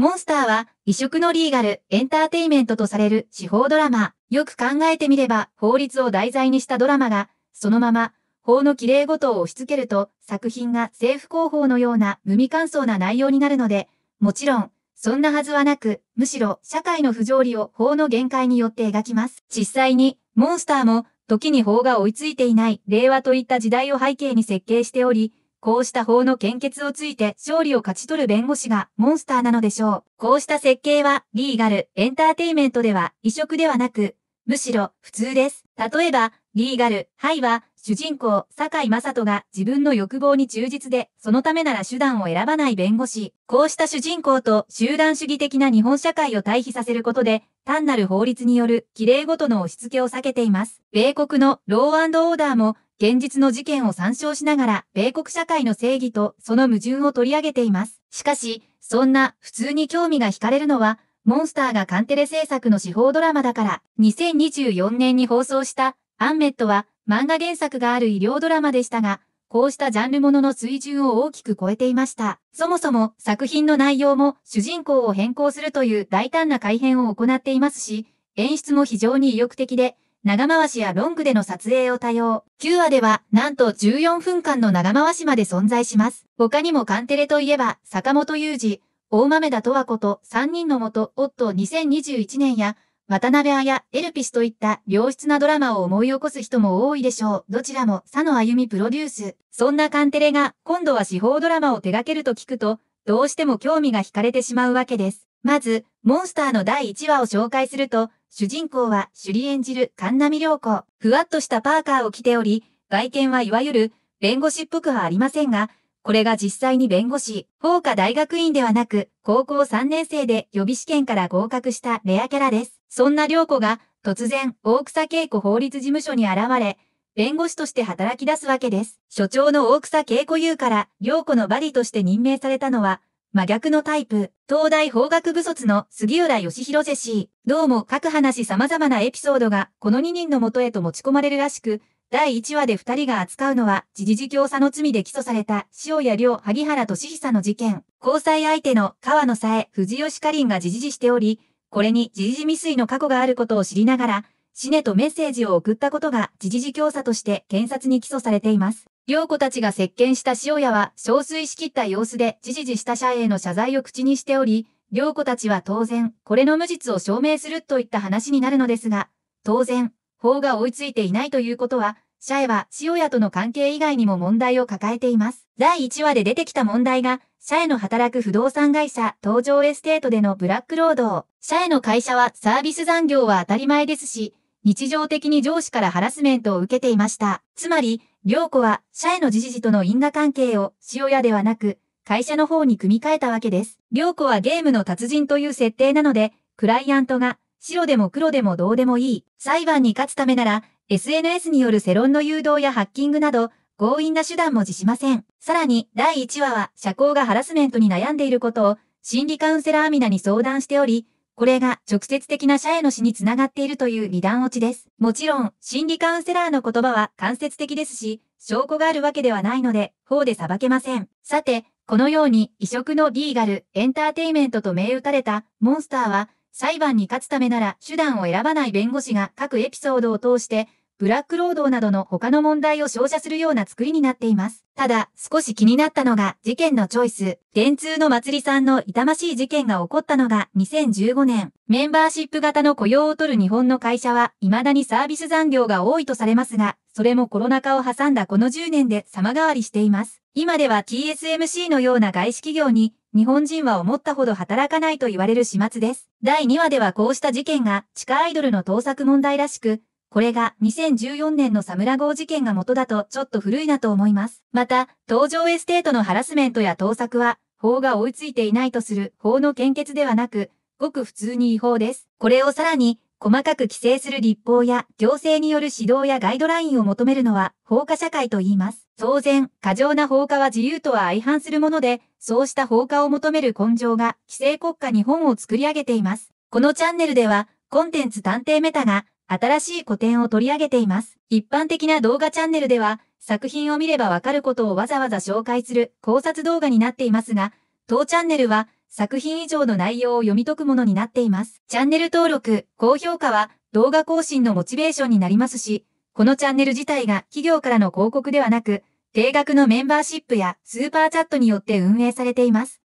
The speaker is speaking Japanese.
モンスターは異色のリーガル、エンターテイメントとされる司法ドラマ。よく考えてみれば、法律を題材にしたドラマが、そのまま、法の綺麗ごとを押し付けると、作品が政府広報のような無味乾燥な内容になるので、もちろん、そんなはずはなく、むしろ社会の不条理を法の限界によって描きます。実際に、モンスターも、時に法が追いついていない令和といった時代を背景に設計しており、こうした法の献血をついて勝利を勝ち取る弁護士がモンスターなのでしょう。こうした設計はリーガル、エンターテイメントでは異色ではなく、むしろ普通です。例えば、リーガル、ハイは主人公、坂井正人が自分の欲望に忠実で、そのためなら手段を選ばない弁護士。こうした主人公と集団主義的な日本社会を対比させることで、単なる法律による綺麗ごとの押し付けを避けています。米国のローオーダーも現実の事件を参照しながら、米国社会の正義とその矛盾を取り上げています。しかし、そんな普通に興味が惹かれるのは、モンスターがカンテレ制作の司法ドラマだから、2024年に放送したアンメットは漫画原作がある医療ドラマでしたが、こうしたジャンルものの水準を大きく超えていました。そもそも作品の内容も主人公を変更するという大胆な改変を行っていますし、演出も非常に意欲的で、長回しやロングでの撮影を多用。9話では、なんと14分間の長回しまで存在します。他にもカンテレといえば、坂本雄二、大豆田とはこと3人の元、夫2021年や、渡辺彩、エルピスといった良質なドラマを思い起こす人も多いでしょう。どちらも佐野歩みプロデュース。そんなカンテレが、今度は司法ドラマを手掛けると聞くと、どうしても興味が惹かれてしまうわけです。まず、モンスターの第1話を紹介すると、主人公は首里演じる神波良子。ふわっとしたパーカーを着ており、外見はいわゆる弁護士っぽくはありませんが、これが実際に弁護士、法科大学院ではなく、高校3年生で予備試験から合格したレアキャラです。そんな良子が突然、大草稽古法律事務所に現れ、弁護士として働き出すわけです。所長の大草稽古優から、良子のバディとして任命されたのは、真逆のタイプ、東大法学部卒の杉浦義弘ジェシー、どうも各話様々なエピソードがこの2人の元へと持ち込まれるらしく、第1話で2人が扱うのは、自事教唆の罪で起訴された、塩谷良萩原俊久の事件、交際相手の川野さえ、藤吉かりんが時事しており、これに時事未遂の過去があることを知りながら、死ねとメッセージを送ったことが時事教唆として検察に起訴されています。良子たちが接見した塩屋は、憔悴しきった様子で、じじじした社への謝罪を口にしており、良子たちは当然、これの無実を証明するといった話になるのですが、当然、法が追いついていないということは、社へは塩屋との関係以外にも問題を抱えています。第1話で出てきた問題が、社への働く不動産会社、東上エステートでのブラック労働。社への会社はサービス残業は当たり前ですし、日常的に上司からハラスメントを受けていました。つまり、良子は社への事実との因果関係を塩屋ではなく、会社の方に組み替えたわけです。良子はゲームの達人という設定なので、クライアントが白でも黒でもどうでもいい。裁判に勝つためなら、SNS による世論の誘導やハッキングなど、強引な手段も辞しません。さらに、第1話は社交がハラスメントに悩んでいることを、心理カウンセラーアミナに相談しており、これが直接的な社への死につながっているという二段落ちです。もちろん、心理カウンセラーの言葉は間接的ですし、証拠があるわけではないので、法で裁けません。さて、このように異色のリーガル、エンターテイメントと銘打たれたモンスターは、裁判に勝つためなら手段を選ばない弁護士が各エピソードを通して、ブラック労働などの他の問題を照射するような作りになっています。ただ、少し気になったのが、事件のチョイス。電通の祭りさんの痛ましい事件が起こったのが2015年。メンバーシップ型の雇用を取る日本の会社は、未だにサービス残業が多いとされますが、それもコロナ禍を挟んだこの10年で様変わりしています。今では TSMC のような外資企業に、日本人は思ったほど働かないと言われる始末です。第2話ではこうした事件が地下アイドルの盗作問題らしく、これが2014年のサムラ号事件が元だとちょっと古いなと思います。また、登場エステートのハラスメントや盗作は、法が追いついていないとする法の献血ではなく、ごく普通に違法です。これをさらに、細かく規制する立法や行政による指導やガイドラインを求めるのは法化社会と言います。当然、過剰な法化は自由とは相反するもので、そうした法化を求める根性が規制国家日本を作り上げています。このチャンネルでは、コンテンツ探偵メタが新しい古典を取り上げています。一般的な動画チャンネルでは、作品を見ればわかることをわざわざ紹介する考察動画になっていますが、当チャンネルは作品以上の内容を読み解くものになっています。チャンネル登録、高評価は動画更新のモチベーションになりますし、このチャンネル自体が企業からの広告ではなく、定額のメンバーシップやスーパーチャットによって運営されています。